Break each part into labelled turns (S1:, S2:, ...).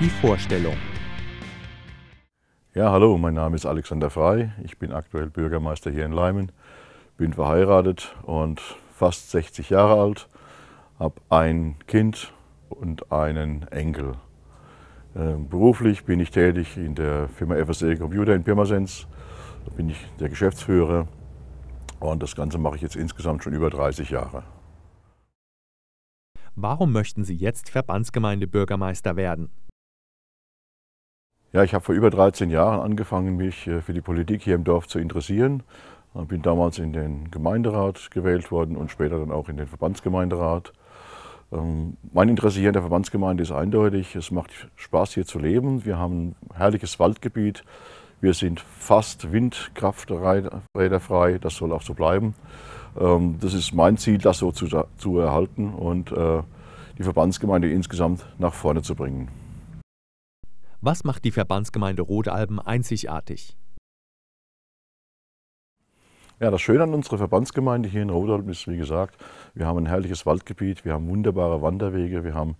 S1: Die Vorstellung. Ja, hallo, mein Name ist Alexander Frei. Ich bin aktuell Bürgermeister hier in Leimen, bin verheiratet und fast 60 Jahre alt, habe ein Kind und einen Enkel. Ähm, beruflich bin ich tätig in der Firma FSE Computer in Pirmasens. Da bin ich der Geschäftsführer und das Ganze mache ich jetzt insgesamt schon über 30 Jahre. Warum möchten Sie jetzt Verbandsgemeindebürgermeister werden? Ja, ich habe vor über 13 Jahren angefangen, mich äh, für die Politik hier im Dorf zu interessieren. Ich Bin damals in den Gemeinderat gewählt worden und später dann auch in den Verbandsgemeinderat. Ähm, mein Interesse hier in der Verbandsgemeinde ist eindeutig. Es macht Spaß, hier zu leben. Wir haben ein herrliches Waldgebiet. Wir sind fast windkrafträderfrei. Das soll auch so bleiben. Ähm, das ist mein Ziel, das so zu, zu erhalten und äh, die Verbandsgemeinde insgesamt nach vorne zu bringen. Was macht die Verbandsgemeinde Rodalben einzigartig? Ja, das Schöne an unserer Verbandsgemeinde hier in Rodalben ist, wie gesagt, wir haben ein herrliches Waldgebiet, wir haben wunderbare Wanderwege, wir haben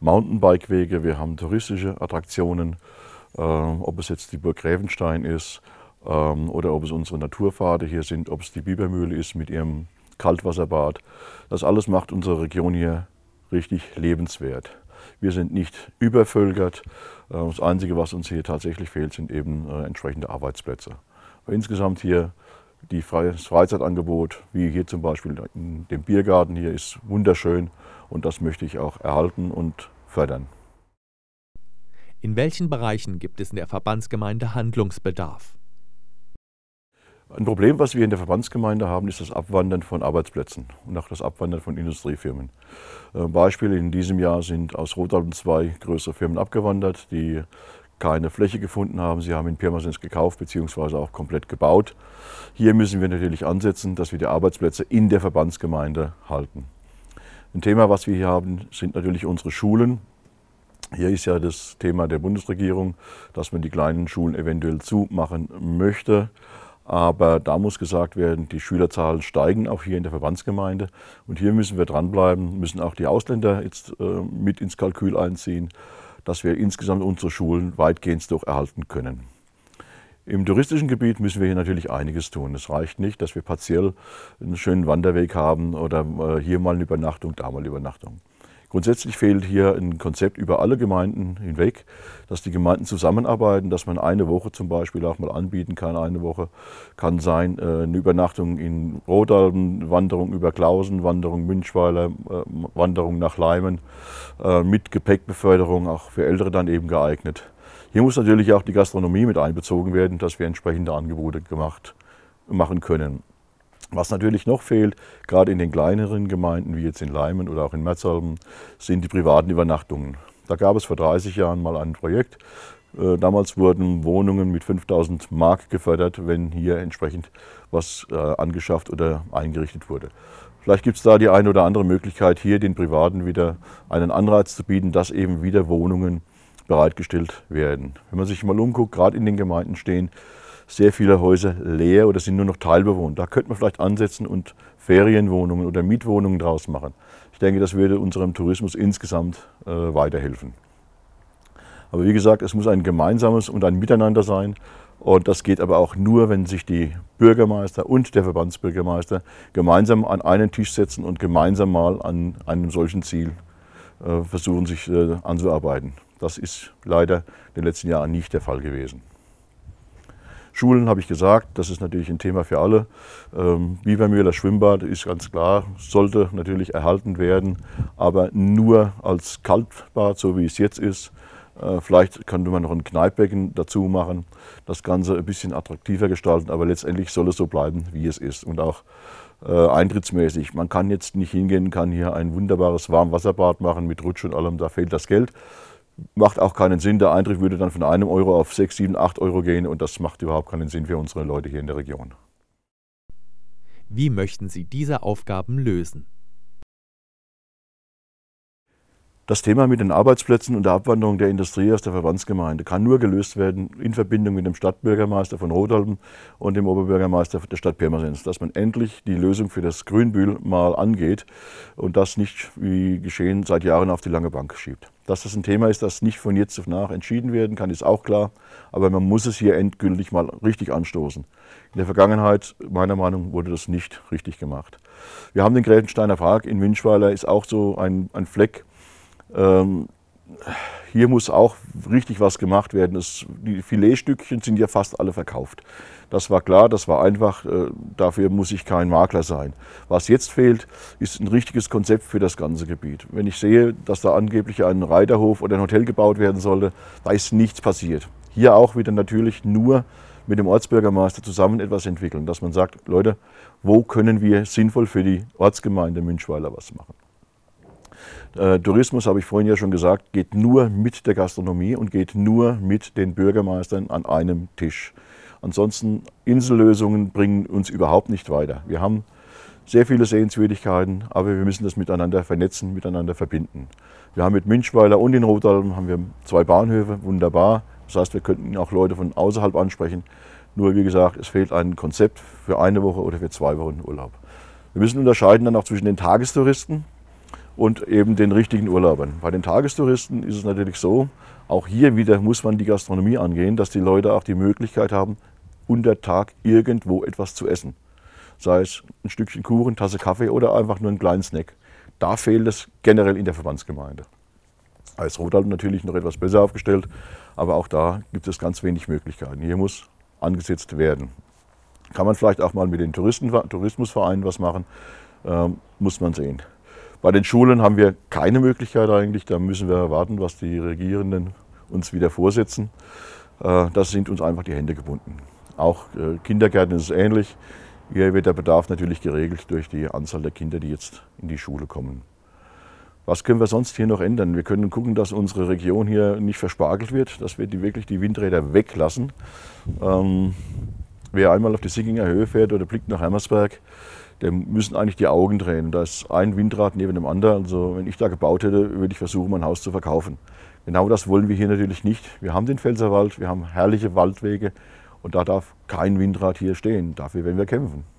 S1: Mountainbikewege, wir haben touristische Attraktionen, äh, ob es jetzt die Burg Grävenstein ist äh, oder ob es unsere Naturpfade hier sind, ob es die Bibermühle ist mit ihrem Kaltwasserbad. Das alles macht unsere Region hier richtig lebenswert. Wir sind nicht übervölkert. Äh, das Einzige, was uns hier tatsächlich fehlt, sind eben äh, entsprechende Arbeitsplätze. insgesamt hier die Fre das Freizeitangebot, wie hier zum Beispiel in dem Biergarten hier, ist wunderschön und das möchte ich auch erhalten und fördern. In welchen Bereichen gibt es in der Verbandsgemeinde Handlungsbedarf? Ein Problem, was wir in der Verbandsgemeinde haben, ist das Abwandern von Arbeitsplätzen und auch das Abwandern von Industriefirmen. Äh, Beispiele in diesem Jahr sind aus Rotalben zwei größere Firmen abgewandert, die keine Fläche gefunden haben. Sie haben in Pirmasens gekauft bzw. auch komplett gebaut. Hier müssen wir natürlich ansetzen, dass wir die Arbeitsplätze in der Verbandsgemeinde halten. Ein Thema, was wir hier haben, sind natürlich unsere Schulen. Hier ist ja das Thema der Bundesregierung, dass man die kleinen Schulen eventuell zumachen möchte. Aber da muss gesagt werden, die Schülerzahlen steigen auch hier in der Verbandsgemeinde. Und hier müssen wir dranbleiben, müssen auch die Ausländer jetzt äh, mit ins Kalkül einziehen, dass wir insgesamt unsere Schulen weitgehend doch erhalten können. Im touristischen Gebiet müssen wir hier natürlich einiges tun. Es reicht nicht, dass wir partiell einen schönen Wanderweg haben oder äh, hier mal eine Übernachtung, da mal eine Übernachtung. Grundsätzlich fehlt hier ein Konzept über alle Gemeinden hinweg, dass die Gemeinden zusammenarbeiten, dass man eine Woche zum Beispiel auch mal anbieten kann. Eine Woche kann sein äh, eine Übernachtung in Rodalben, Wanderung über Klausen, Wanderung Münchweiler, äh, Wanderung nach Leimen äh, mit Gepäckbeförderung, auch für Ältere dann eben geeignet. Hier muss natürlich auch die Gastronomie mit einbezogen werden, dass wir entsprechende Angebote gemacht, machen können. Was natürlich noch fehlt, gerade in den kleineren Gemeinden wie jetzt in Leimen oder auch in Merzalben, sind die privaten Übernachtungen. Da gab es vor 30 Jahren mal ein Projekt. Äh, damals wurden Wohnungen mit 5000 Mark gefördert, wenn hier entsprechend was äh, angeschafft oder eingerichtet wurde. Vielleicht gibt es da die eine oder andere Möglichkeit, hier den Privaten wieder einen Anreiz zu bieten, dass eben wieder Wohnungen bereitgestellt werden. Wenn man sich mal umguckt, gerade in den Gemeinden stehen sehr viele Häuser leer oder sind nur noch teilbewohnt. Da könnte man vielleicht ansetzen und Ferienwohnungen oder Mietwohnungen draus machen. Ich denke, das würde unserem Tourismus insgesamt äh, weiterhelfen. Aber wie gesagt, es muss ein gemeinsames und ein Miteinander sein. Und das geht aber auch nur, wenn sich die Bürgermeister und der Verbandsbürgermeister gemeinsam an einen Tisch setzen und gemeinsam mal an einem solchen Ziel äh, versuchen, sich äh, anzuarbeiten. Das ist leider in den letzten Jahren nicht der Fall gewesen. Schulen habe ich gesagt, das ist natürlich ein Thema für alle. Ähm, Bibermühl, Schwimmbad ist ganz klar, sollte natürlich erhalten werden, aber nur als Kaltbad, so wie es jetzt ist. Äh, vielleicht könnte man noch ein Kneippbecken dazu machen, das Ganze ein bisschen attraktiver gestalten, aber letztendlich soll es so bleiben, wie es ist. Und auch äh, eintrittsmäßig. Man kann jetzt nicht hingehen, kann hier ein wunderbares Warmwasserbad machen mit Rutsch und allem, da fehlt das Geld macht auch keinen Sinn. Der Eintritt würde dann von einem Euro auf sechs, sieben, acht Euro gehen und das macht überhaupt keinen Sinn für unsere Leute hier in der Region. Wie möchten Sie diese Aufgaben lösen? Das Thema mit den Arbeitsplätzen und der Abwanderung der Industrie aus der Verbandsgemeinde kann nur gelöst werden in Verbindung mit dem Stadtbürgermeister von Rotalben und dem Oberbürgermeister der Stadt Pirmasens, dass man endlich die Lösung für das Grünbühl mal angeht und das nicht, wie geschehen, seit Jahren auf die lange Bank schiebt. Dass das ein Thema ist, das nicht von jetzt auf nach entschieden werden kann, ist auch klar. Aber man muss es hier endgültig mal richtig anstoßen. In der Vergangenheit, meiner Meinung nach, wurde das nicht richtig gemacht. Wir haben den Gräfensteiner Park in Winschweiler, ist auch so ein, ein Fleck. Ähm, hier muss auch richtig was gemacht werden. Es, die Filetstückchen sind ja fast alle verkauft. Das war klar, das war einfach. Äh, dafür muss ich kein Makler sein. Was jetzt fehlt, ist ein richtiges Konzept für das ganze Gebiet. Wenn ich sehe, dass da angeblich ein Reiterhof oder ein Hotel gebaut werden sollte, da ist nichts passiert. Hier auch wieder natürlich nur mit dem Ortsbürgermeister zusammen etwas entwickeln, dass man sagt, Leute, wo können wir sinnvoll für die Ortsgemeinde Münchweiler was machen? Äh, Tourismus, habe ich vorhin ja schon gesagt, geht nur mit der Gastronomie und geht nur mit den Bürgermeistern an einem Tisch. Ansonsten Insellösungen bringen uns überhaupt nicht weiter. Wir haben sehr viele Sehenswürdigkeiten, aber wir müssen das miteinander vernetzen, miteinander verbinden. Wir haben mit Münchweiler und in Rotalm haben wir zwei Bahnhöfe, wunderbar. Das heißt, wir könnten auch Leute von außerhalb ansprechen. Nur wie gesagt, es fehlt ein Konzept für eine Woche oder für zwei Wochen Urlaub. Wir müssen unterscheiden dann auch zwischen den Tagestouristen, und eben den richtigen Urlaubern. Bei den Tagestouristen ist es natürlich so, auch hier wieder muss man die Gastronomie angehen, dass die Leute auch die Möglichkeit haben, unter Tag irgendwo etwas zu essen. Sei es ein Stückchen Kuchen, Tasse Kaffee oder einfach nur einen kleinen Snack. Da fehlt es generell in der Verbandsgemeinde. Als Rotal natürlich noch etwas besser aufgestellt, aber auch da gibt es ganz wenig Möglichkeiten. Hier muss angesetzt werden. Kann man vielleicht auch mal mit den Touristen, Tourismusvereinen was machen, ähm, muss man sehen. Bei den Schulen haben wir keine Möglichkeit eigentlich. Da müssen wir erwarten, was die Regierenden uns wieder vorsetzen. Äh, das sind uns einfach die Hände gebunden. Auch äh, Kindergärten ist es ähnlich. Hier wird der Bedarf natürlich geregelt durch die Anzahl der Kinder, die jetzt in die Schule kommen. Was können wir sonst hier noch ändern? Wir können gucken, dass unsere Region hier nicht verspargelt wird, dass wir die, wirklich die Windräder weglassen. Ähm, wer einmal auf die Sickinger Höhe fährt oder blickt nach Hammersberg, dem müssen eigentlich die Augen drehen. Da ist ein Windrad neben dem anderen. Also wenn ich da gebaut hätte, würde ich versuchen, mein Haus zu verkaufen. Genau das wollen wir hier natürlich nicht. Wir haben den Pfälzerwald, wir haben herrliche Waldwege und da darf kein Windrad hier stehen. Dafür werden wir kämpfen.